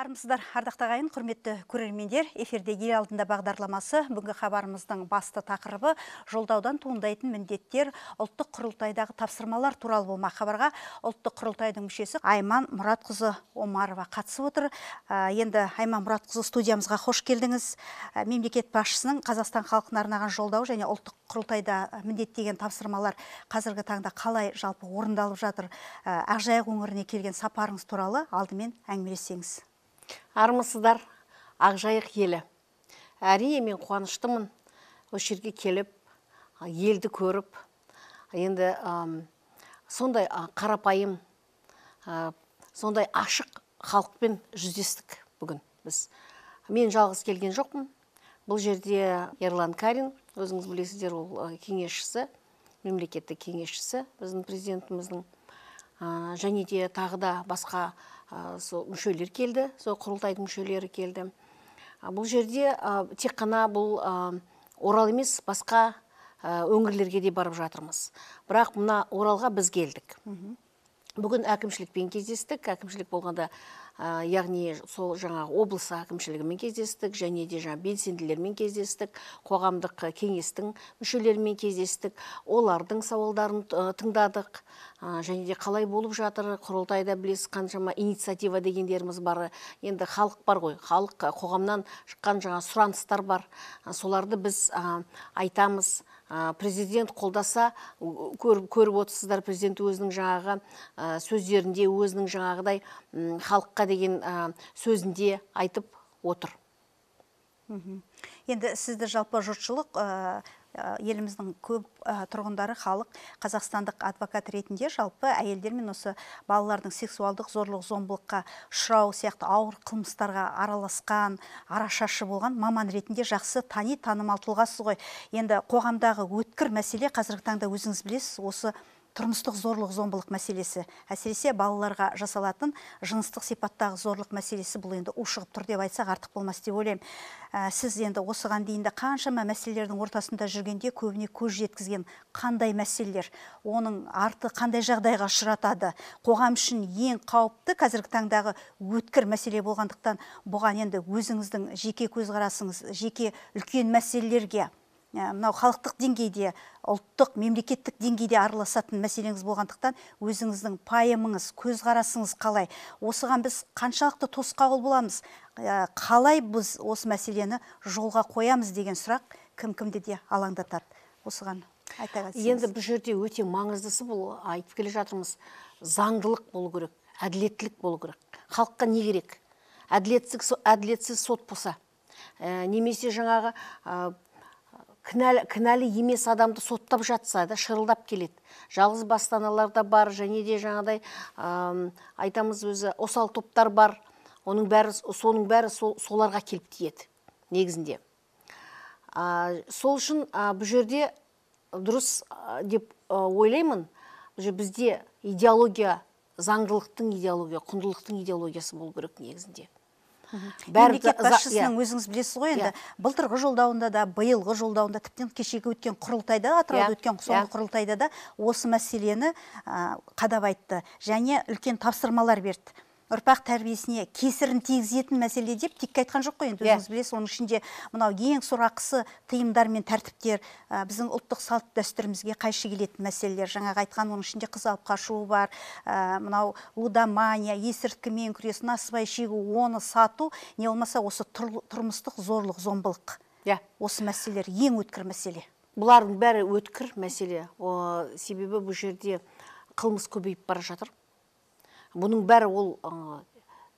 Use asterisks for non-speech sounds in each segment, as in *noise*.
армысыздар ардақты ағайын құрметті көрермендер эфирде ел алдында бағдарламасы бүгінгі хабарымыздың басты тақырыбы жолдаудан туындайтын міндеттер ұлттық құрылтайдағы тапсырмалар туралы болмақ хабарға ұлттық құрылтайдың мүшесі айман мұратқызы омарова қатысып отыр ә, енді айман мұратқызы студиямызға қош келдіңіз ә, мемлекет басшысының қазақстан халқына арнаған жолдауы және ұлттық құрылтайда міндеттеген тапсырмалар қазіргі таңда қалай жалпы орындалып жатыр ә, ақжайық өңіріне келген сапарыңыз туралы алдымен әңгімелессеңіз армысыздар ақжайық елі әрине мен қуаныштымын осы жерге келіп елді көріп енді сондай қарапайым сондай ашық халықпен жүздестік бүгін біз мен жалғыз келген жоқпын бұл жерде ерлан карин өзіңіз білесіздер ол кеңесшісі мемлекеттік кеңесшісі біздің президентіміздің және де тағы да басқа сол мүшелер келді сол құрылтайдың мүшелері келді бұл жерде тек қана бұл орал емес басқа өңірлерге де барып жатырмыз бірақ мына оралға біз келдік бүгін әкімшілікпен кездестік әкімшілік болғанда яғни сол жаңағы облыс әкімшілігімен кездестік және де жаңа белсенділермен кездестік қоғамдық кеңестің мүшелерімен кездестік олардың сауалдарын тыңдадық және де қалай болып жатыр құрылтайда білесіз қаншама инициатива дегендеріміз бар енді халық бар ғой халық қоғамнан шыққан жаңа сұраныстар бар соларды біз айтамыз президент қолдаса көріп, көріп отырсыздар президент өзінің жаңағы сөздерінде өзінің жаңағыдай халыққа деген сөзінде айтып отыр енді сізді жалпы жұртшылық Э, еліміздің көп э, тұрғындары халық қазақстандық адвокат ретінде жалпы әйелдер мен осы балалардың сексуалдық зорлық зомбылыққа ұшырау сияқты ауыр қылмыстарға араласқан арашашы болған маман ретінде жақсы тани танымал тұлғасыз ғой енді қоғамдағы өткір мәселе қазіргі таңда өзіңіз білесіз осы тұрмыстық зорлық зомбылық мәселесі әсіресе балаларға жасалатын жыныстық сипаттағы зорлық мәселесі бұл енді ушығып тұр деп айтсақ артық болмас деп ойлаймын ә, сіз енді осыған дейін де қаншама мәселелердің ортасында жүргенде көбіне көз жеткізген қандай мәселелер оның арты қандай жағдайға ұшыратады қоғам үшін ең қауіпті қазіргі таңдағы өткір мәселе болғандықтан бұған енді өзіңіздің жеке көзқарасыңыз жеке үлкен мәселелерге Ә, мынау халықтық деңгейде ұлттық мемлекеттік деңгейде араласатын мәселеңіз болғандықтан өзіңіздің пайымыңыз көзқарасыңыз қалай осыған біз қаншалықты тосқауыл боламыз ә, қалай біз осы мәселені жолға қоямыз деген сұрақ кім кімді де алаңдатады осыған айта кетсеңіз енді бұл жерде өте маңыздысы бұл айтып келе жатырмыз заңдылық болу керек әділеттілік болу керек халыққа не керек әділетсіз, әділетсіз сот болса ә, немесе жаңағы кінәлі, кінәлі емес адамды соттап жатса да шырылдап келеді жалғыз басты аналар да бар және де жаңадай, ә, айтамыз өзі осал топтар бар оның бәрі соның бәрі сол, соларға келіп тиеді негізінде ә, сол үшін ә, бұл жерде дұрыс деп ойлаймын бізде идеология заңдылықтың идеология құндылықтың идеологиясы болу керек негізінде мемлекет басшысының иә. өзіңіз білесіз ғой енді иә. былтырғы жолдауында да биылғы жолдауында тіптен кешегі өткен құрылтайда, атырауда иә. өткен соңғы құрылтайда да осы мәселені қадап айтты және үлкен тапсырмалар берді ұрпақ тәрбиесіне кесірін тигізетін мәселе деп текке айтқан жоқ қой енді иә. өзіңіз білесіз оның ішінде мынау ең сорақысы тыйымдар мен тәртіптер біздің ұлттық салт дәстүрімізге қайшы келетін мәселелер жаңағы айтқан оның ішінде қыз алып қашу бар мынау лудомания есірткімен күрес насыбай шегу оны сату не болмаса осы тұрмыстық зорлық зомбылық иә осы мәселелер ең өткір мәселе бұлардың бәрі өткір мәселе себебі бұл жерде қылмыс көбейіп бара жатыр бұның бәрі ол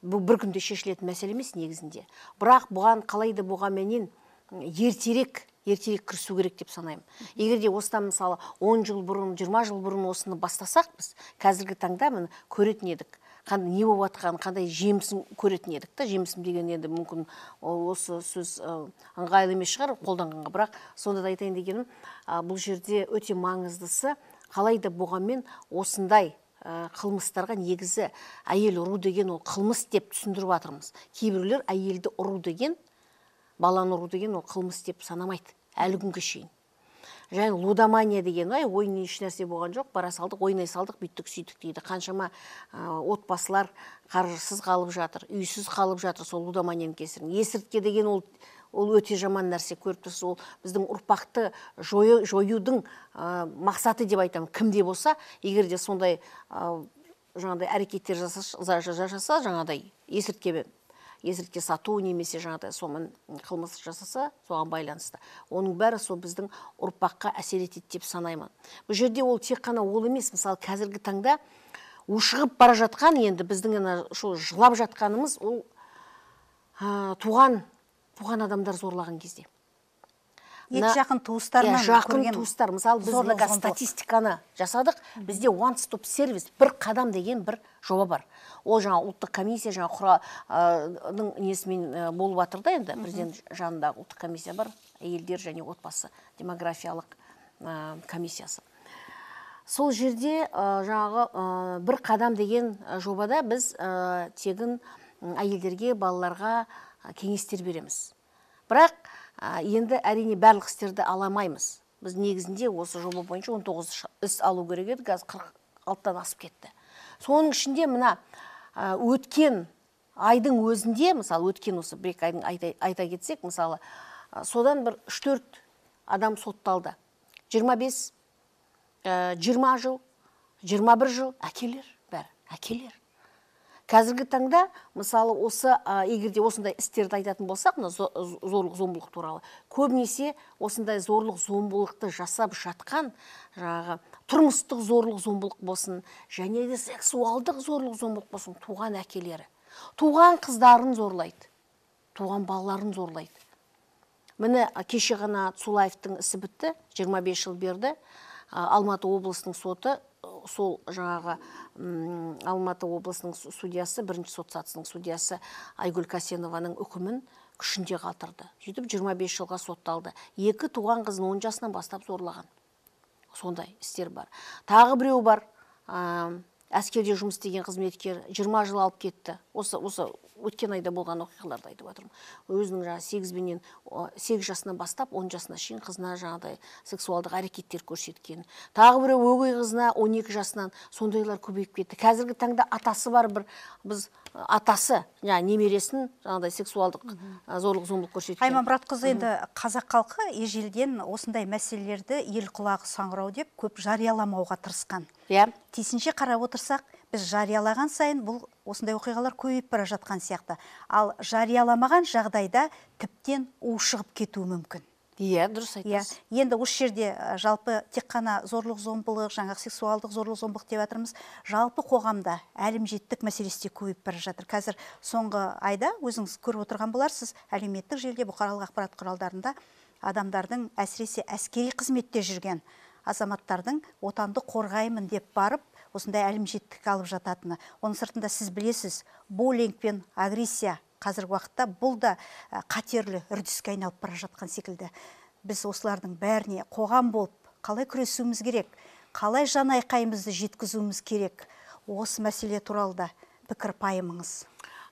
бір күнде шешілетін мәселе емес негізінде бірақ бұған қалай да болғанменен ертерек ертерек кірісу керек деп санаймын егер де осыдан мысалы 10 жыл бұрын 20 жыл бұрын осыны бастасақ біз қазіргі таңда міне көретін едік қандай не болып жатқанын қандай жемісін көретін едік та жемісім деген енді мүмкін осы сөз ыңғайлы емес шығар қолданғанға бірақ сонда да айтайын дегенім бұл жерде өте маңыздысы қалай да болғанмен осындай қылмыстарға негізі әйел ұру деген ол қылмыс деп түсіндіріп жатырмыз кейбіреулер әйелді ұру деген баланы ұру деген ол қылмыс деп санамайды әлі күнге шейін және лудомания деген ай ойын ешнәрсе болған жоқ бара салдық ойнай салдық бүйттік сөйттік дейді қаншама ә, отбасылар қаржысыз қалып жатыр үйсіз қалып жатыр сол лудоманияның кесірінен есірткі деген ол ол өте жаман нәрсе көріп тұрсыз ол біздің ұрпақты жою, жоюдың мақсаты деп айтамын кімде болса егер де сондай ә, жаңағыдай әрекеттер жасаса, жасаса жаңағыдай есірткі есіртке сату немесе жаңағыдай сонымен қылмыс жасаса соған байланысты оның бәрі сол біздің ұрпаққа әсер етеді деп санаймын бұл жерде ол тек қана ол емес мысалы қазіргі таңда ушығып бара жатқан енді біздің ана жылап жатқанымыз ол туған туған адамдар зорлаған кезде екі жақын туыстарынан иә, жақын туыстар мысалы біз статистиканы жасадық бізде one stop сервис бір қадам деген бір жоба бар ол жаңа ұлттық комиссия жаңа құраның несімен болып жатыр да енді президент жанындағы ұлттық комиссия бар әйелдер және отбасы демографиялық комиссиясы сол жерде жаңағы бір қадам деген жобада біз тегін әйелдерге балаларға кеңестер береміз бірақ енді әрине барлық істерді ала алмаймыз біз негізінде осы жоба бойынша 19 іс алу керек еді қазір қырық алтыдан асып кетті соның ішінде мына өткен айдың өзінде мысалы өткен осы бір екі айдың айта, кетсек мысалы содан бір үш төрт адам сотталды 25 жиырма жыл 21 жыл әкелер бәрі әкелер қазіргі таңда мысалы осы ә, егерде осындай істерді айтатын болсақ мына зорлық зомбылық туралы көбінесе осындай зорлық зомбылықты жасап жатқан жаңағы тұрмыстық зорлық зомбылық болсын және де сексуалдық зорлық зомбылық болсын туған әкелері туған қыздарын зорлайды туған балаларын зорлайды міне кеше ғана цулаевтың ісі бітті 25 жыл берді алматы облысының соты сол жаңағы алматы облысының судьясы бірінші сот сатысының судьясы айгүл касенованың үкімін күшінде қалдырды сөйтіп 25 жылға сотталды екі туған қызын он жасынан бастап зорлаған сондай істер бар тағы біреу бар әскерде жұмыс істеген қызметкер 20 жыл алып кетті осы осы өткен айда болған оқиғаларды айтып жатырмын өзінің жаңағы сегізбенен сегіз жасынан бастап он жасына шейін қызына жаңағыдай сексуалдық әрекеттер көрсеткен тағы біреу өгей қызына екі жасынан сондайлар көбейіп кетті қазіргі таңда атасы бар бір біз атасы жаңағы немересін жаңағыдай сексуалдық зорлық зомбылық көрсеткен айман мұратқызы енді қазақ халқы ежелден осындай мәселелерді ел құлағы саңырау деп көп жарияламауға тырысқан иә тиісінше қарап отырсыз біз жариялаған сайын бұл осындай оқиғалар көбейіп бара жатқан сияқты ал жарияламаған жағдайда тіптен ушығып кетуі мүмкін иә дұрыс иә, айтасыз иә енді осы жерде жалпы тек қана зорлық зомбылық жаңағы сексуалдық зорлық зомбылық деп жатырмыз жалпы қоғамда әлімжеттік мәселесі де көбейіп бара жатыр қазір соңғы айда өзіңіз көріп отырған боларсыз әлеуметтік желіде бұқаралық ақпарат құралдарында адамдардың әсіресе әскери қызметте жүрген азаматтардың отанды қорғаймын деп барып осындай әлімжеттік алып жататыны оның сыртында сіз білесіз буллинг пен агрессия қазіргі уақытта бұл да қатерлі үрдіске айналып бара жатқан секілді біз осылардың бәріне қоғам болып қалай күресуіміз керек қалай жан айқайымызды жеткізуіміз керек осы мәселе туралы да пікір пайымыңыз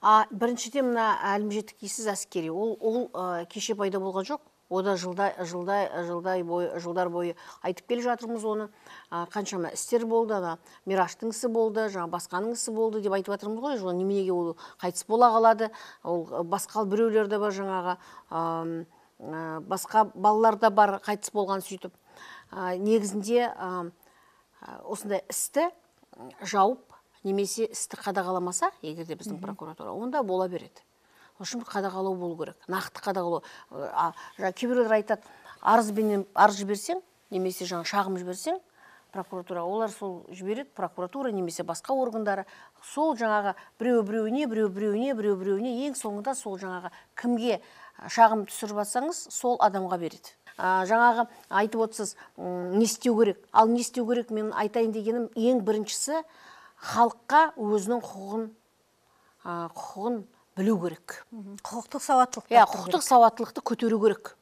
а біріншіден мына әлімжеттік дейсіз әскери ол ол кеше пайда болған жоқ ода жылдай жылдай жылдай бойы жылдар бойы айтып келе жатырмыз оны қаншама істер болды ана мираштың ісі болды жаңа басқаның ісі болды деп айтып жатырмыз ғой ол неменеге ол қайтыс бола қалады ол басқа біреулер де бар жаңағы басқа балалар да бар қайтыс болған сөйтіп негізінде осындай істі жауып немесе істі қадағаламаса егер де біздің прокуратура онда бола береді үшін қадағалау болу керек нақты қадағалау жаңағы ә, кейбіреулер айтады арызбенен арыз жіберсең немесе жаңағы шағым жіберсең прокуратура олар сол жібереді прокуратура немесе басқа органдары сол жаңағы біреу біреуіне біреу біреуіне біреу біреуіне ең соңында сол жаңағы кімге шағым түсіріп жатсаңыз сол адамға береді ә, жаңағы айтып отырсыз не істеу керек ал не істеу керек мен айтайын дегенім ең біріншісі халыққа өзінің құқығын құқығын білу керек құқықтық сауаттылық иә құқықтық сауаттылықты көтеру керек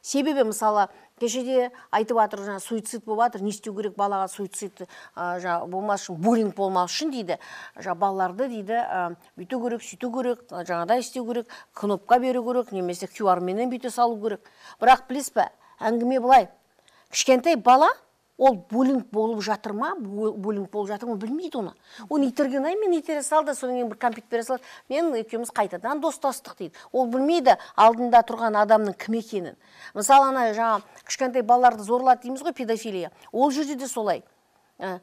себебі мысалы кешеде айтып жатыр жаңағы суицид болып жатыр не істеу керек балаға суицид жаңағы болмас үшін буллинг болмас үшін дейді жаңағы балаларды дейді бүйту керек сөйту керек жаңағыдай істеу керек кнопка беру керек немесе qr менен бүйте салу керек бірақ білесіз ба әңгіме былай кішкентай бала ол буллинг болып жатыр ма буллинг болып жатыр ма білмейді оны оны итерген ай мен итере салды содан кейін бір компьютер бере салады мен екеуміз қайтадан достастық дейді ол білмейді алдында тұрған адамның кім екенін мысалы ана жаңағы кішкентай балаларды зорлады дейміз ғой педофилия ол жерде де солай ә,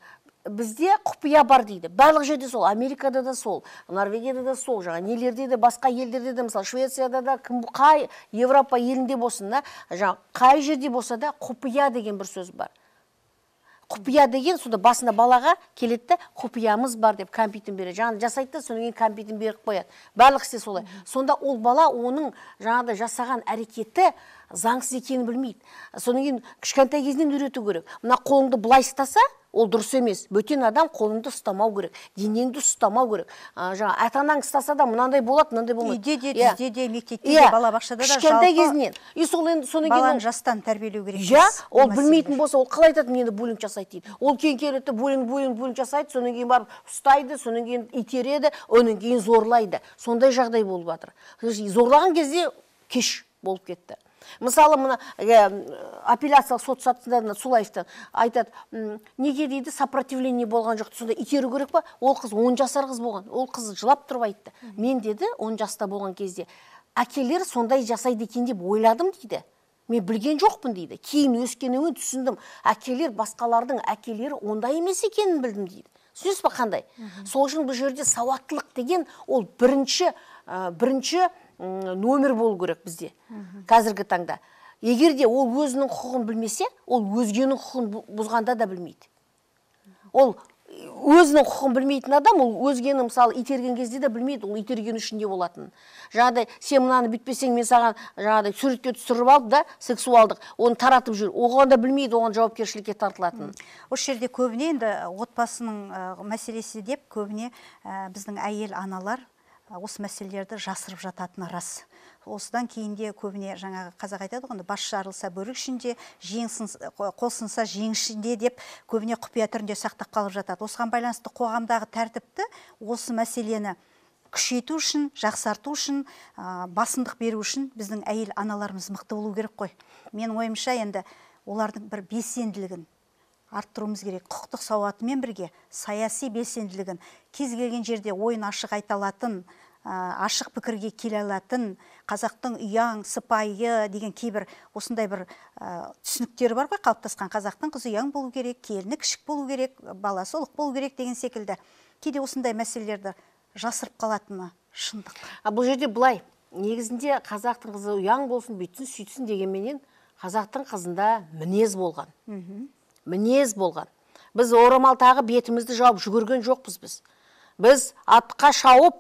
бізде құпия бар дейді барлық жерде сол америкада да сол норвегияда да сол жаңағы нелерде де басқа елдерде де мысалы швецияда да кім қай европа елінде болсын да жаңағы қай жерде болса да құпия деген бір сөз бар құпия деген сонда басында балаға келетті, құпиямыз бар деп кәмпитін береді жаңағы жасайды да содан кейін кәмпитін беріп қояды барлық істе солай сонда ол бала оның жаңағыдай жасаған әрекеті заңсыз екенін білмейді содан кейін кішкентай кезінен үйрету керек мына қолыңды былай ұстаса ол дұрыс емес бөтен адам қолыңды ұстамау керек денеңді ұстамау керек жаңағы ата анаң ұстаса да мынандай болады мынандай болмайды үйде де иә. де мектепте иә. де балабақшада да кішкентай кезінен и сол енді содан кейін баланы жастан тәрбиелеу керек иә ол білмейтін болса ол қалай айтады мені буллинг жасайды дейді ол кейін келеді буллинг буллинг буллинг жасайды содан кейін барып ұстайды содан кейін итереді одан кейін зорлайды сондай жағдай болып жатыр зорлаған кезде кеш болып кетті мысалы мына э, апелляциялық сот сатысында сулаевты айтады неге дейді сопротивление болған жоқ сонда итеру керек па ол қыз он жасар қыз болған ол қыз жылап тұрып айтты мен деді он жаста болған кезде әкелер сондай жасайды екен деп ойладым дейді мен білген жоқпын дейді кейін өскеннен кейін түсіндім әкелер басқалардың әкелері ондай емес екенін білдім дейді түсінесіз ба қандай сол үшін бұл жерде сауаттылық деген ол бірінші э, бірінші номер болу керек бізде қазіргі таңда егер де ол өзінің құқығын білмесе ол өзгенің құқығын бұзғанда да білмейді ол өзінің құқығын білмейтін адам ол өзгені мысалы итерген кезде де білмейді ол үшін не болатынын жаңағыдай сен мынаны бүйтпесең мен саған жаңағыдай суретке түсіріп алып да сексуалдық оны таратып жүр оған да білмейді оған жауапкершілікке тартылатынын осы жерде көбіне енді отбасының ә, мәселесі деп көбіне ә, біздің әйел аналар осы мәселелерді жасырып жататыны рас осыдан кейінде де көбіне жаңағы қазақ айтады ғой бас жарылса бөрік ішінде қол сынса жең ішінде деп көбіне құпия түрінде сақтап қалып жатады осыған байланысты қоғамдағы тәртіпті осы мәселені күшейту үшін жақсарту үшін ә, басымдық беру үшін біздің әйел аналарымыз мықты болу керек қой менің ойымша енді олардың бір белсенділігін арттыруымыз керек құқықтық сауатымен бірге саяси белсенділігін кез келген жерде ойын ашық айта алатын ә, ашық пікірге келе алатын қазақтың ұяң сыпайы деген кейбір осындай бір ә, түсініктері бар ғой қалыптасқан қазақтың қызы ұяң болу керек келіні кішік болу керек баласы ұлық болу керек деген секілді кейде осындай мәселелерді жасырып қалатыны шындық а бұл жерде былай негізінде қазақтың қызы ұяң болсын бүйтсін сөйтсін дегенменен қазақтың қызында мінез болған мінез болған біз орамал тағы бетімізді жауып жүгірген жоқпыз біз біз атқа шауып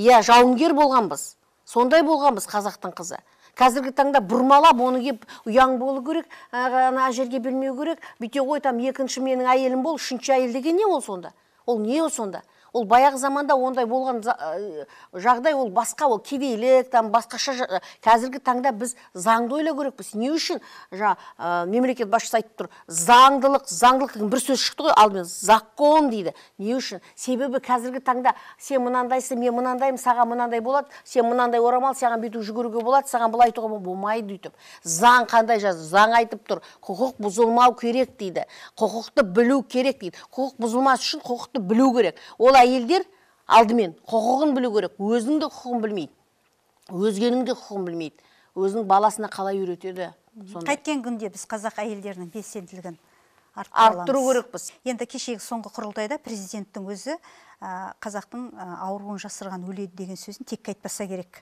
иә жауынгер болғанбыз сондай болғанбыз қазақтың қызы қазіргі таңда бұрмалап оны келіп ұяң болу керек ана жерге бермеу керек бүйте ғой там екінші менің әйелім бол үшінші әйел деген не ол сонда ол не ол сонда ол баяғы заманда ондай болған э, жағдай ол басқа ол кедейлік там басқаша э, қазіргі таңда біз заңды ойлау керекпіз не үшін жаңа ә, э, мемлекет басшысы айтып тұр заңдылық заңдылық бір сөз шықты ғой алдымен закон дейді не үшін себебі қазіргі таңда сен мынандайсың мен мынандаймын саған мынандай болады сен мынандай орамал саған бүйтіп жүгіруге болады саған былай айтуға болмайды өйтіп заң қандай жаз заң айтып тұр құқық бұзылмау керек дейді құқықты білу керек дейді құқық бұзылмас үшін құқықты білу керек ол әйелдер алдымен құқығын білу керек өзінің де құқығын білмейді өзгенің де құқығын білмейді өзінің баласына қалай үйретеді қайткен күнде біз қазақ әйелдерінің белсенділігін арттыру керекпіз енді кешегі соңғы құрылтайда президенттің өзі қазақтың ауруын жасырған өледі деген сөзін текке айтпаса керек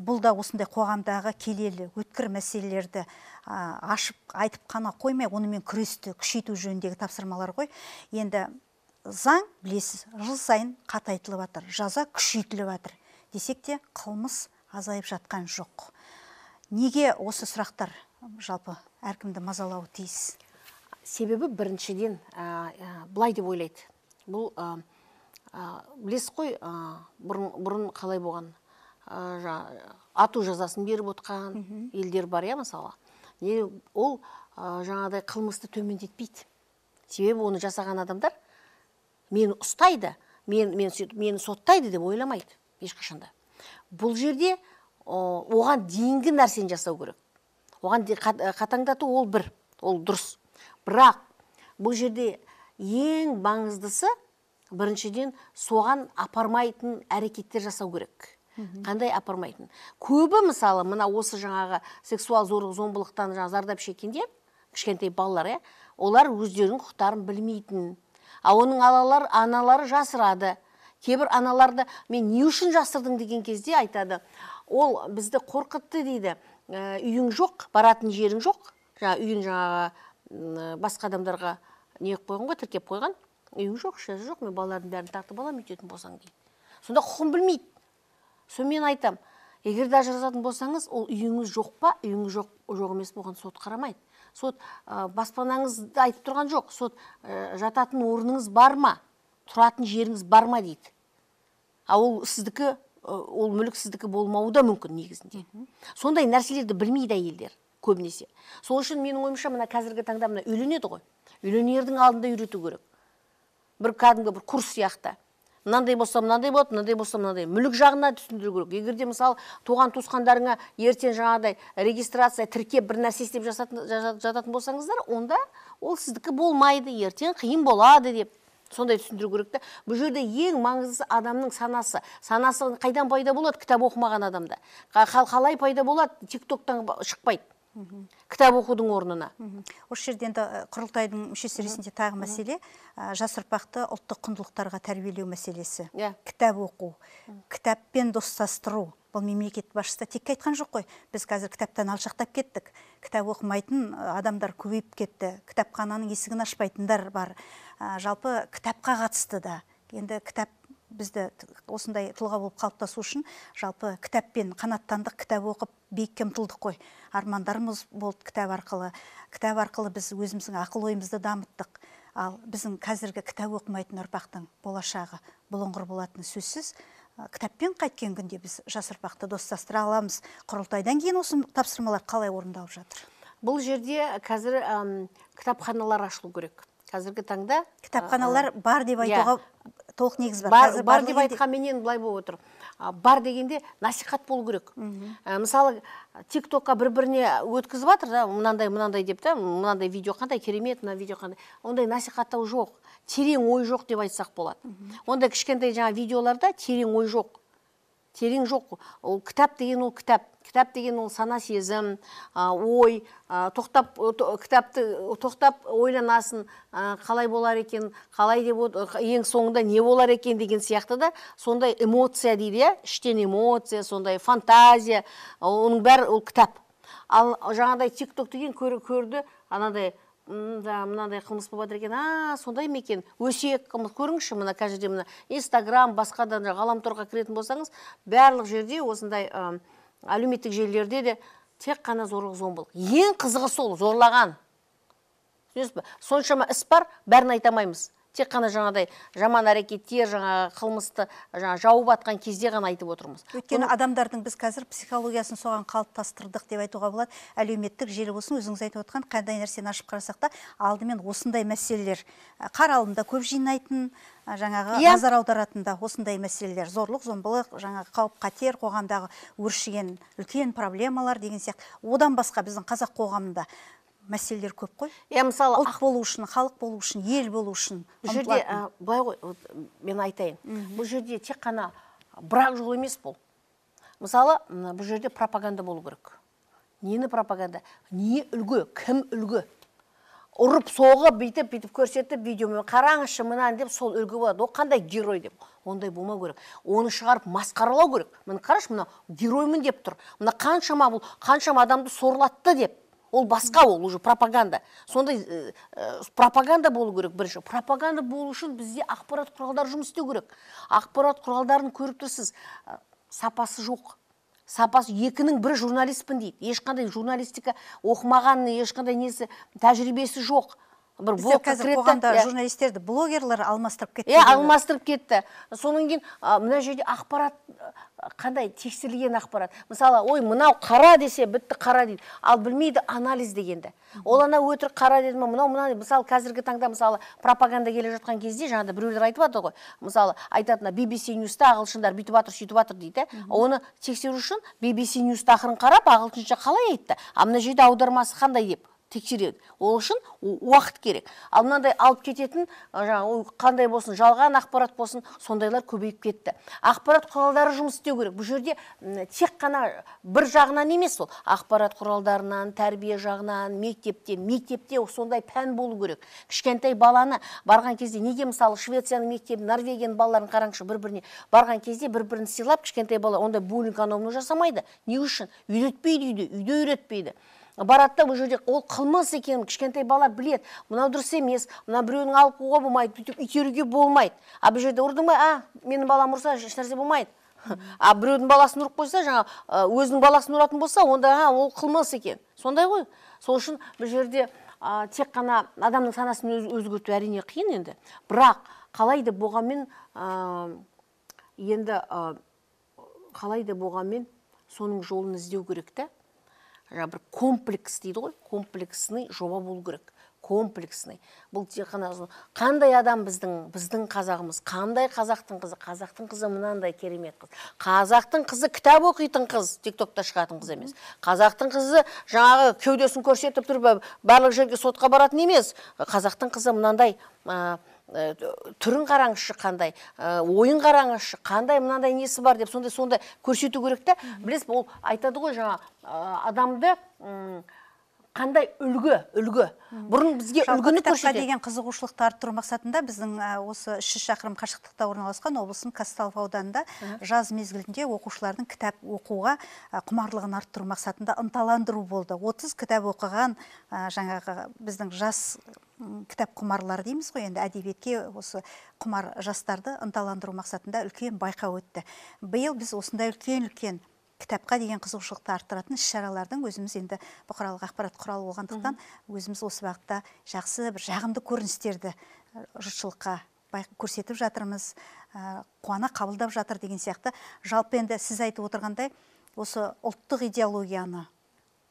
бұл да осындай қоғамдағы келелі өткір мәселелерді ашып айтып қана қоймай онымен күресті күшейту жөніндегі тапсырмалар ғой енді заң білесіз жыл сайын қатайтылып жатыр жаза күшейтіліп жатыр десек те қылмыс азайып жатқан жоқ неге осы сұрақтар жалпы әркімді мазалауы тиіс себебі біріншіден ә, ә, былай деп ойлайды бұл ә, білесіз бұрын, қалай болған ә, ату жазасын беріп отқан елдер бар иә мысалы не, ол ә, жаңағыдай қылмысты төмендетпейді себебі оны жасаған адамдар мені ұстайды мен, мен сөйтіп мені соттайды деп ойламайды ешқашанда бұл жерде оған дейінгі нәрсені жасау керек оған қатаңдату ол бір ол дұрыс бірақ бұл жерде ең маңыздысы біріншіден соған апармайтын әрекеттер жасау керек қандай апармайтын көбі мысалы мына осы жаңағы сексуал зорлық зомбылықтан жаңағы зардап шеккенде кішкентай балалар иә олар өздерінің құқықтарын білмейтін а оның алалар, аналары жасырады кейбір аналарды мен не үшін жасырдың деген кезде айтады ол бізді қорқытты дейді ә, үйің жоқ баратын жерің жоқ жаңа үйін жаңағы ә, басқа адамдарға не қойған ғой тіркеп қойған үйің жоқ ешнәрсе жоқ мен балалардың бәрін тартып аламын өйтетін болсаң дейді сонда құқын білмейді сонымен айтам, егер де ажырасатын болсаңыз ол үйіңіз жоқ па үйіңіз жоқ жоқ емес болған сот қарамайды сот ә, баспанаңызды айтып тұрған жоқ сот жататын орныңыз бар ма тұратын жеріңіз бар ма дейді а ол сіздікі ол мүлік сіздікі болмауы да мүмкін негізінде сондай нәрселерді білмейді әйелдер көбінесе сол үшін менің ойымша мына қазіргі таңда мына үйленеді ғой үйленердің алдында үйрету керек бір кәдімгі бір курс сияқты мынандай болса мынандай болады мынандай болса мынандай мүлік жағына түсіндіру керек егер де мысалы туған туысқандарыңа ертең жаңағыдай регистрация тіркеп бір нәрсе істеп жататын болсаңыздар онда ол сіздікі болмайды ертең қиын болады деп сондай түсіндіру керек та бұл жерде ең маңыздысы адамның санасы санасы қайдан пайда болады кітап оқымаған адамда қалай пайда болады тик токтан шықпайды кітап оқудың орнына осы жерде енді құрылтайдың мүшесі ретінде тағы мәселе жас ұрпақты ұлттық құндылықтарға тәрбиелеу мәселесі иә. кітап оқу кітаппен достастыру бұл мемлекет басшысы текке айтқан жоқ қой біз қазір кітаптан алшақтап кеттік кітап оқымайтын адамдар көбейіп кетті кітапхананың есігін ашпайтындар бар жалпы кітапқа қатысты да енді кітап бізді осындай тұлға болып қалыптасу үшін жалпы кітаппен қанаттандық кітап оқып биікке ұмтылдық қой армандарымыз болды кітап арқылы кітап арқылы біз өзіміздің ақыл ойымызды дамыттық ал біздің қазіргі кітап оқымайтын ұрпақтың болашағы бұлыңғыр болатыны сөзсіз кітаппен қайткен күнде біз жас ұрпақты достастыра аламыз құрылтайдан кейін осы тапсырмалар қалай орындалып жатыр бұл жерде қазір кітапханалар ашылу керек қазіргі таңда кітапханалар бар деп иә, айтуға толық негіз бар бар, бар деп айтқанменен былай болып отыр бар дегенде насихат болу керек ә, мысалы тик токқа бір біріне өткізіп жатыр да мынандай мынандай деп та мынандай видео қандай керемет мына видео қандай ондай насихаттау жоқ терең ой жоқ деп айтсақ болады ондай кішкентай жаңа видеоларда терең ой жоқ терең жоқ ол кітап деген ол кітап кітап деген ол сана сезім ой тоқтап кітапты тоқтап ойланасың қалай болар екен қалай деп ең соңында не болар екен деген сияқты да сондай эмоция дейді иә іштен эмоция сондай фантазия оның бәрі ол кітап ал жаңағыдай тик ток деген көрді анадай да мынандай қылмыс болып жатыр екен а сондай ма екен өсек қылмыс көріңізші мына қазір мына инстаграм басқа да ғаламторға кіретін болсаңыз барлық жерде осындай әлеуметтік желілерде де тек қана зорлық зомбылық ең қызығы сол зорлаған түсінесіз ба соншама іс бар бәрін айта алмаймыз тек қана жаңағыдай жаман әрекеттер жаңағы қылмысты жаңа жауып атқан кезде ғана айтып отырмыз өйткені адамдардың біз қазір психологиясын соған қалыптастырдық деп айтуға болады әлеуметтік желі болсын өзіңіз айтып отқан қандай нәрсені ашып қарасақ та алдымен осындай мәселелер қаралымда көп жинайтын жаңағы yeah. Иә. назар аударатын да осындай мәселелер зорлық зомбылық жаңағы қауіп қатер қоғамдағы өршіген үлкен проблемалар деген сияқты одан басқа біздің қазақ қоғамында мәселелер көп қой иә мысалы ұлт болу үшін халық болу үшін ел болу үшін бұл жерде ә, былай ғой мен айтайын бұл жерде тек қана бір ақ жол емес бұл мысалы бұл жерде пропаганда болу керек нені пропаганда не үлгі кім үлгі ұрып соғып бүйтіп бүйтіп көрсетіп видеомен қараңызшы мынаны деп сол үлгі болады ол қандай герой деп ондай болмау керек оны шығарып масқаралау керек міне қарашы мына героймын деп тұр мына қаншама бұл қаншама адамды сорлатты деп ол басқа ол уже пропаганда сондай э, э, пропаганда болу керек бірінші пропаганда болу үшін бізде ақпарат құралдары жұмыс істеу керек ақпарат құралдарын көріп тұрсыз э, сапасы жоқ сапасы екінің бірі журналистпін дейді ешқандай журналистика оқымаған ешқандай несі тәжірибесі жоқ бір блок қазір қоғамда иә. журналистерді блогерлер алмастырып кетті иә алмастырып кетті содан кейін мына жерде ақпарат қандай тексерілген ақпарат мысалы ой мынау қара десе бітті қара дейді ал білмейді анализ дегенді ол ана өтірік қара деді ма мынау мынау мысалы қазіргі таңда мысалы пропаганда келе жатқан кезде жаңағыдай біреулер айтып жатыр ғой мысалы айтады мына BBC ньюста ағылшындар бүйтіп жатыр сөйтіп жатыр дейді оны тексеру үшін BBC ньюсты ақырын қарап ағылшынша қалай айтты ал мына жерде аудармасы қандай деп тексереді ол үшін уақыт керек ал мынандай алып кететін жаңағы қандай болсын жалған ақпарат болсын сондайлар көбейіп кетті ақпарат құралдары жұмыс істеу керек бұл жерде тек қана бір жағынан емес ол ақпарат құралдарынан тәрбие жағынан мектепте мектепте сондай пән болу керек кішкентай баланы барған кезде неге мысалы швецияның мектебі норвегияның балаларын қараңызшы бір біріне барған кезде бір бірін сыйлап кішкентай бала ондай буллинг анау жасамайды не үшін үйретпейді үйде үйде үйретпейді барады да ол жерде ол қылмыс екенін кішкентай бала біледі мынау дұрыс емес мына біреуін алып қууға болмайды бүйтіп итеруге болмайды а бұл жерде ұрдың ба а менің балам ұрса ешнәрсе болмайды *laughs* а біреудің баласын ұрып қойса жаңа өзінің баласын ұратын болса онда ол қылмыс екен сондай ғой сол үшін бұл жерде ә, тек қана адамның санасын өз, өзгерту әрине қиын енді бірақ қалай да болғанмен ә, енді ә, қалай да болғанмен соның жолын іздеу керек та жаңағы бір комплекс дейді ғой комплексный жоба болу керек комплексный бұл тек қана қандай адам біздің біздің қазағымыз қандай қазақтың қызы қазақтың қызы мынандай керемет қыз қазақтың қызы кітап оқитын қыз тик токта шығатын қыз емес қазақтың қызы жаңағы кеудесін көрсетіп тұрып барлық жерге сотқа баратын емес қазақтың қызы мынандай Э, түрін қараңызшы қандай э, ойын қараңызшы қандай мынандай несі бар деп сондай сондай көрсету керек та білесіз ол айтады ғой жаңа э, адамды қандай үлгі үлгі бұрын бізге үлгіні көрсетеді деген қызығушылықты арттыру мақсатында біздің осы үш жүз шақырым қашықтықта орналасқан облыстың казталов ауданында жаз мезгілінде оқушылардың кітап оқуға құмарлығын арттыру мақсатында ынталандыру болды отыз кітап оқыған жаңағы біздің жас кітап құмарлары дейміз ғой енді әдебиетке осы құмар жастарды ынталандыру мақсатында үлкен байқау өтті биыл біз осындай үлкен үлкен кітапқа деген қызығушылықты арттыратын іс шаралардың өзіміз енді бұқаралық ақпарат құралы болғандықтан өзіміз осы бағытта жақсы бір жағымды көріністерді жұртшылыққа көрсетіп жатырмыз қуана қабылдап жатыр деген сияқты жалпы енді сіз айтып отырғандай осы ұлттық идеологияны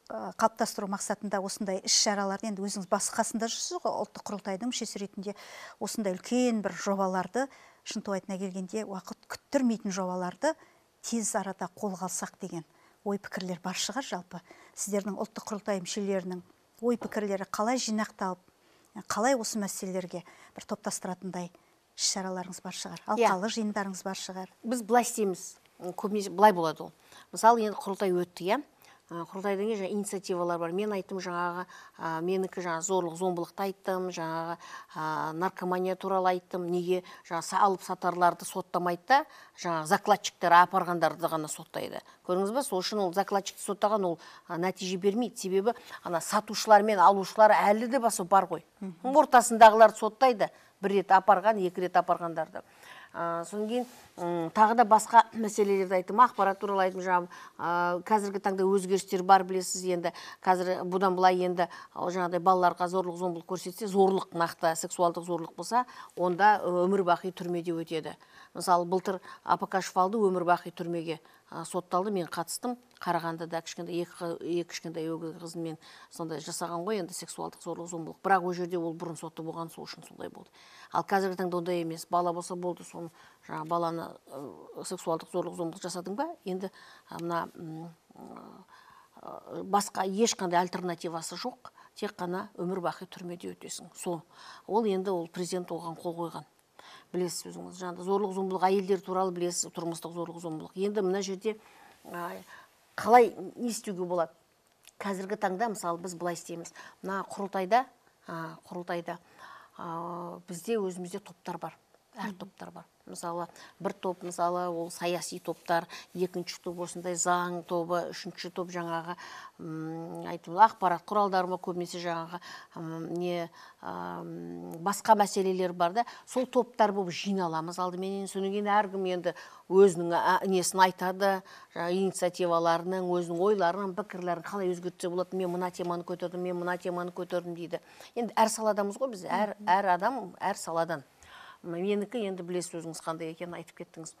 қалыптастыру мақсатында осындай іс шараларды енді өзіңіз бас қасында жүрсіз ғой ұлттық құрылтайдың мүшесі ретінде осындай үлкен бір жобаларды шынтуайтына келгенде уақыт күттірмейтін жобаларды тез арада қолға алсақ деген ой пікірлер бар шығар жалпы сіздердің ұлттық құрылтай мүшелерінің ой пікірлері қалай жинақталып қалай осы мәселелерге бір топтастыратындай іс шараларыңыз бар шығар иә. алқалы yeah. жиындарыңыз бар шығар біз былай істейміз көбінесе былай болады ол мысалы енді құрылтай өтті иә Э, құрылтайдан кейін жаңа инициативалар бар мен айттым жаңағы ә, менікі жаңағы зорлық зомбылықты айттым жаңағы ә, наркомания туралы айттым неге жаңағы алып сатарларды соттамайды да жаңағы закладчиктер апарғандарды ғана соттайды көрдіңіз ба сол үшін ол закладчикті соттаған ол ә, нәтиже бермейді себебі ана сатушылар мен алушылар әлі де басы бар ғой ортасындағыларды соттайды бір рет апарған екі рет апарғандарды содан кейін тағы да басқа мәселелерді айттым ақпарат туралы айттым жаңағы қазіргі таңда өзгерістер бар білесіз енді қазір бұдан былай енді жаңағыдай балаларға зорлық зомбылық көрсетсе зорлық нақты сексуалдық зорлық болса онда өмір бақи түрмеде өтеді мысалы былтыр апакашев алды өмір бақи түрмеге сотталды мен қатыстым қарағандыда кішкентай екі, кішкентай өгіз қызын сондай жасаған ғой енді сексуалдық зорлық зомбылық бірақ ол жерде ол бұрын сотты болған сол үшін сондай болды ал қазіргі таңда ондай емес бала болса болды соны жаңағы баланы сексуалдық зорлық зомбылық жасадың ба енді мына басқа ешқандай альтернативасы жоқ тек қана өмір бақи түрмеде өтесің сол ол енді ол президент оған қол қойған білесіз өзіңіз жаңағыдай зорлық зомбылық әйелдер туралы білесіз тұрмыстық зорлық зомбылық енді мына жерде қалай не істеуге болады қазіргі таңда мысалы біз былай істейміз мына құрылтайда құрылтайда бізде өзімізде топтар бар әр топтар бар мысалы бір топ мысалы ол саяси топтар екінші топ осындай заң тобы үшінші топ жаңағы айтып ақпарат құралдары ма көбінесе жаңағы не басқа мәселелер бар да сол топтар болып жиналамыз алдымен содан кейін әркім енді өзінің несін айтады жаңағы инициативаларының өзінің ойларын пікірлерін қалай өзгертсе болады мен мына теманы көтердім мен мына теманы көтердім дейді енді әр саладамыз ғой біз әр, әр адам әр саладан менікі енді білесіз өзіңіз қандай екенін айтып кеттіңіз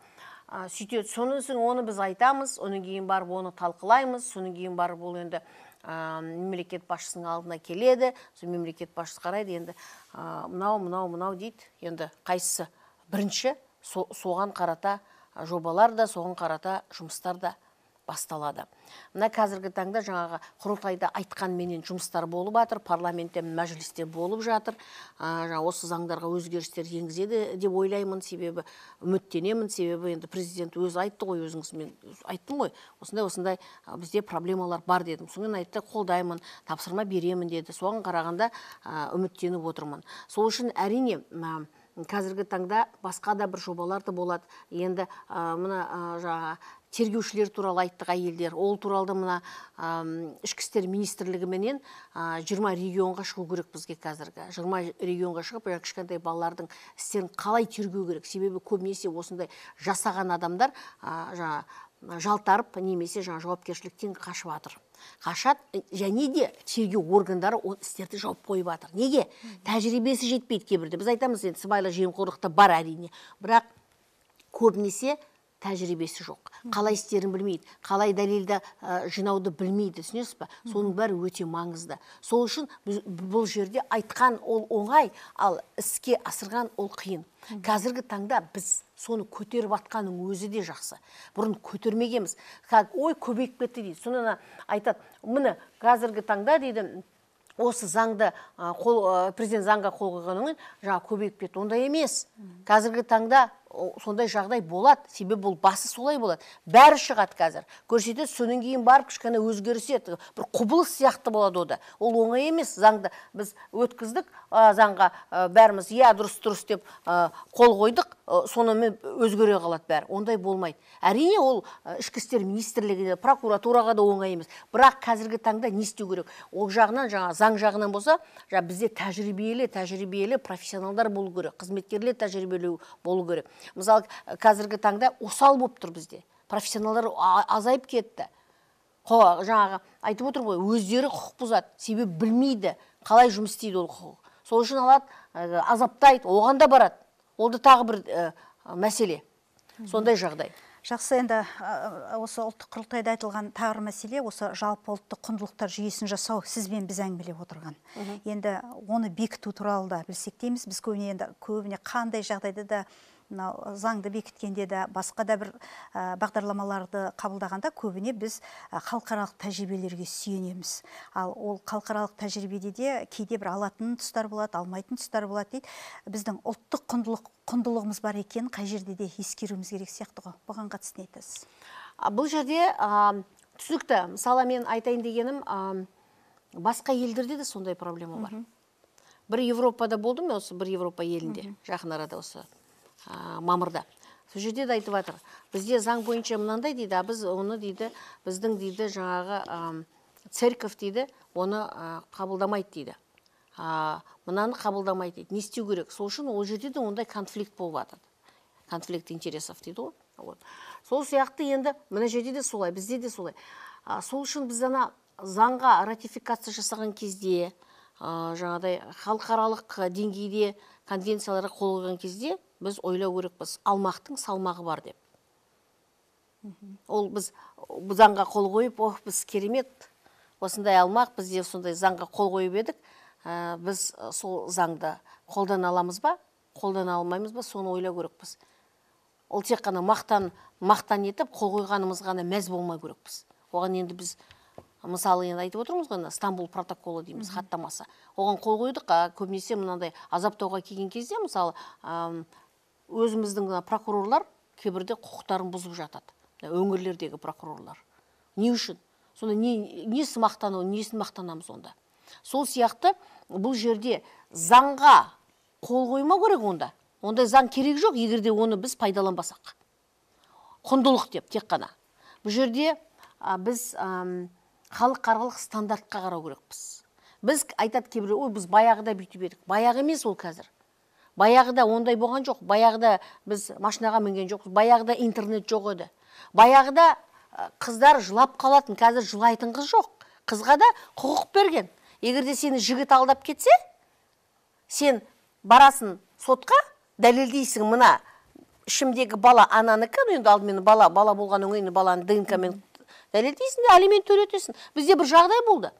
ә, сөйтеді сонан соң оны біз айтамыз одан кейін барып оны талқылаймыз содан кейін барып ол енді мемлекет басшысының алдына келеді сол мемлекет басшысы қарайды енді ә, мынау мынау мынау дейді енді қайсысы бірінші соған қарата жобалар да соған қарата жұмыстар да басталады мына қазіргі таңда жаңағы құрылтайда айтқан менен жұмыстар болып жатыр парламентте мәжілісте болып жатыр жаңа осы заңдарға өзгерістер енгізеді деп ойлаймын себебі үміттенемін себебі енді президент өз айтты ғой өзіңіз мен айттым ғой осындай осындай бізде проблемалар бар дедім сонымен айтты қолдаймын тапсырма беремін деді соған қарағанда үміттеніп отырмын сол үшін әрине қазіргі таңда басқа да бір жобалар болады енді мына ә, жаңағы тергеушілер туралы айттық әйелдер ол туралы да мына ішкі істер министрлігіменен жиырма регионға шығу керек бізге қазіргі жиырма регионға шығып жаңағы кішкентай балалардың істерін қалай тергеу керек себебі көбінесе осындай жасаған адамдар жаңағы жалтарып немесе жаңағы жауапкершіліктен қашып жатыр қашат э, және де тергеу органдары ол істерді жауып қойып жатыр неге тәжірибесі жетпейді кейбірде біз айтамыз енді сыбайлас жемқорлықта бар әрине бірақ көбінесе тәжірибесі жоқ қалай істерін білмейді қалай дәлелді ә, жинауды білмейді түсінесіз ба соның бәрі өте маңызды сол үшін біз, бұл жерде айтқан ол оңай ал іске асырған ол қиын қазіргі таңда біз соны көтеріп атқаның өзі де жақсы бұрын көтермегенбіз қазір ой көбейіп кетті дейді ана айтады міне қазіргі таңда дейді осы заңды қол президент заңға қол қойғаннан кейін жаңағы көбейіп кетті ондай емес қазіргі таңда сондай жағдай болады себебі ол басы солай болады бәрі шығады қазір көрсетеді содан кейін барып кішкене өзгеріседі бір құбылыс сияқты болады ода ол оңай емес заңды біз өткіздік ә, заңға ә, бәріміз иә дұрыс дұрыс деп ә, қол қойдық сонымен өзгере қалады бәрі ондай болмайды әрине ол ішкі істер министрлігіне прокуратураға да оңай емес бірақ қазіргі таңда не істеу керек ол жағынан жаңа заң жағынан болса бізде тәжірибелі тәжірибелі профессионалдар болу керек қызметкерлер тәжірибелі болу керек мысалы э, қазіргі таңда осал болып тұр бізде профессионалдар азайып кетті жаңағы айтып отыр ғой өздері құқық бұзады себебі білмейді қалай жұмыс істейді ол құқық сол үшін алады э, азаптайды оған да барады ол да тағы бір ә, мәселе сондай жағдай жақсы енді осы ұлттық құрылтайда айтылған тағы мәселе осы жалпы ұлттық құндылықтар жүйесін жасау сізбен біз әңгімелеп отырған енді оны бекіту туралы да білсек дейміз біз көбіне енді көбіне қандай жағдайда да мынау заңды бекіткенде де басқа да бір бағдарламаларды қабылдағанда көбіне біз халықаралық тәжірибелерге сүйенеміз ал ол халықаралық тәжірибеде де кейде бір алатын тұстар болады алмайтын тұстар болады дейді біздің ұлттық құндылық құндылығымыз бар екенін қай жерде де ескеруіміз керек сияқты ғой бұған қатысты не айтасыз бұл жерде ә, түсінікті мысалы мен айтайын дегенім ә, басқа елдерде де сондай проблема бар бір еуропада болдым осы бір еуропа елінде жақын арада осы ә, мамырда сол жерде де айтып жатыр бізде заң бойынша мынандай дейді а біз оны дейді біздің дейді жаңағы ә, церковь дейді оны қабылдамайды дейді ә, мынаны қабылдамайды дейді не істеу керек сол үшін ол жерде де ондай конфликт болып жатыр конфликт интересов дейді ғой вот сол сияқты енді мына жерде де солай бізде де солай ә, сол үшін біз ана заңға ратификация жасаған кезде ә, жаңағыдай халықаралық деңгейде конвенцияларға қол қойған кезде біз ойлау керекпіз алмақтың салмағы бар деп ол біз заңға қол қойып ох біз керемет осындай алмақ бізде сондай заңға қол қойып едік ә, біз сол заңды қолдана аламыз ба қолдана алмаймыз ба соны ойлау керекпіз ол тек қана мақтан мақтан етіп қол қойғанымыз ғана мәз болмау керекпіз оған енді біз мысалы енді айтып отырмыз ғой стамбул протоколы дейміз хаттамасы оған қол қойдық көбінесе мынандай азаптауға келген кезде мысалы өзіміздің прокурорлар кейбірде құқықтарын бұзып жатады өңірлердегі прокурорлар не үшін сонда не несі мақтану несін мақтанамыз онда сол сияқты бұл жерде заңға қол қоймау керек онда ондай заң керек жоқ егер де оны біз пайдаланбасақ құндылық деп тек қана бұл жерде біз халықаралық стандартқа қарау керекпіз біз айтады кейбіреу ой біз баяғыда бүйтіп едік баяғы емес ол қазір баяғыда ондай болған жоқ баяғыда біз машинаға мінген жоқпыз баяғыда интернет жоқ еді баяғыда қыздар жылап қалатын қазір жылайтын қыз жоқ қызға да құқық берген егер де сені жігіт алдап кетсе сен барасың сотқа дәлелдейсің мына ішімдегі бала ананікі енді алдымен бала бала болғаннан кейін баланы днкмен дәлелдейсің де алимент төлетесің бізде бір жағдай болды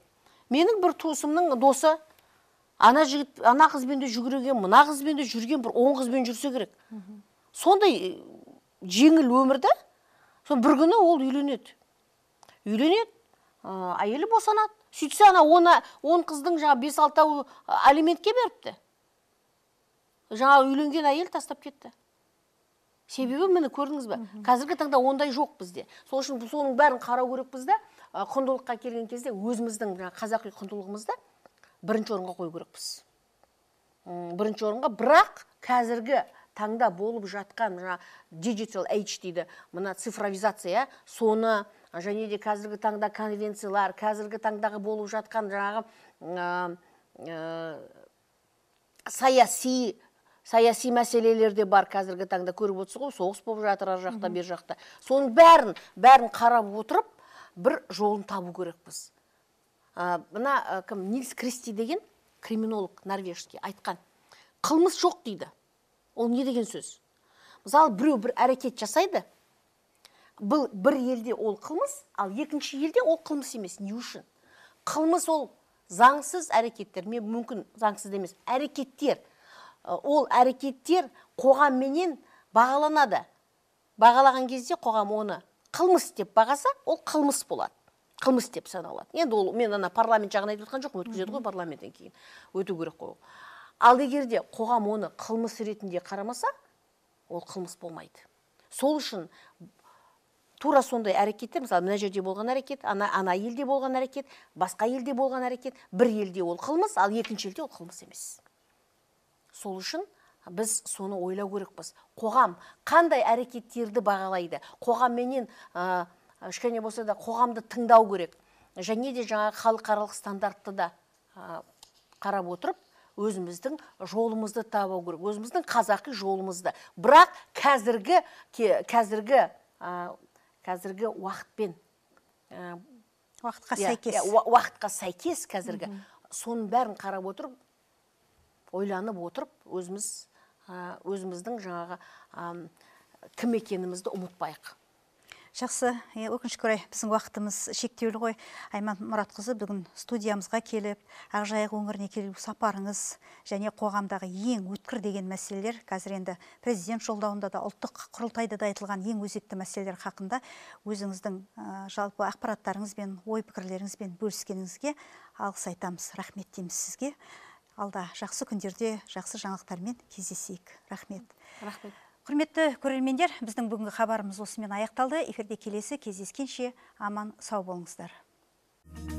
менің бір туысымның досы ана жігіт ана қызбен де жүгірген мына қызбен де жүрген бір он қызбен жүрсе керек сондай жеңіл да сол бір күні ол үйленеді үйленеді ә, әйелі босанады сөйтсе ана оны он қыздың жаңа бес алтауы алиментке беріпті жаңа үйленген әйел тастап кетті себебі міне көрдіңіз бе қазіргі таңда ондай жоқ бізде сол үшін соның бәрін қарау керекпіз да құндылыққа келген кезде өзіміздің жаңағы қазақи құндылығымызды бірінші орынға қою керекпіз бірінші орынға бірақ қазіргі таңда болып жатқан жаңа digital age дейді мына цифровизация соны және де қазіргі таңда конвенциялар қазіргі таңдағы болып жатқан жаңағы ә, ә, саяси саяси мәселелер де бар қазіргі таңда көріп отырсыз ғой соғыс болып жатыр ар жақта бер жақта соның бәрін бәрін қарап отырып бір жолын табу керекпіз мына кім нильс кристи деген криминолог норвежский айтқан қылмыс жоқ дейді ол не деген сөз мысалы біреу бір әрекет жасайды бұл бір елде ол қылмыс ал екінші елде ол қылмыс емес не үшін қылмыс ол заңсыз әрекеттер мен мүмкін заңсыз емес әрекеттер ол әрекеттер қоғамменен бағаланады бағалаған кезде қоғам оны қылмыс деп бағаса ол қылмыс болады қылмыс деп саналады енді ол мен ана парламент жағын айтып жатқан жоқпын өткізеді ғой парламенттен кейін өту керек қой ал егер де қоғам оны қылмыс ретінде қарамаса ол қылмыс болмайды сол үшін тура сондай әрекеттер мысалы мына жерде болған әрекет ана ана елде болған әрекет басқа елде болған әрекет бір елде ол қылмыс ал екінші елде ол қылмыс емес сол үшін біз соны ойлау керекпіз қоғам қандай әрекеттерді бағалайды қоғамменен кішкене ә, болса да қоғамды тыңдау керек және де жаңа халықаралық стандартты да ә, қарап отырып өзіміздің жолымызды табу керек өзіміздің қазақи жолымызды бірақ қазіргі қазіргі ә, қазіргі уақытпен уақытқа иә, сәйкес иә, уақытқа сәйкес қазіргі соның бәрін қарап отырып ойланып отырып өзіміз өзіміздің жаңағы кім екенімізді ұмытпайық жақсы иә өкінішке орай біздің уақытымыз шектеулі ғой айман мұратқызы бүгін студиямызға келіп ақжайық өңіріне келу сапарыңыз және қоғамдағы ең өткір деген мәселелер қазір енді президент жолдауында да ұлттық құрылтайда да айтылған ең өзекті мәселелер хақында өзіңіздің ә, жалпы ақпараттарыңызбен ой пікірлеріңізбен бөліскеніңізге алғыс айтамыз рахмет дейміз сізге алда жақсы күндерде жақсы жаңалықтармен кездесейік рахмет рахмет құрметті көрермендер біздің бүгінгі хабарымыз осымен аяқталды эфирде келесі кездескенше аман сау болыңыздар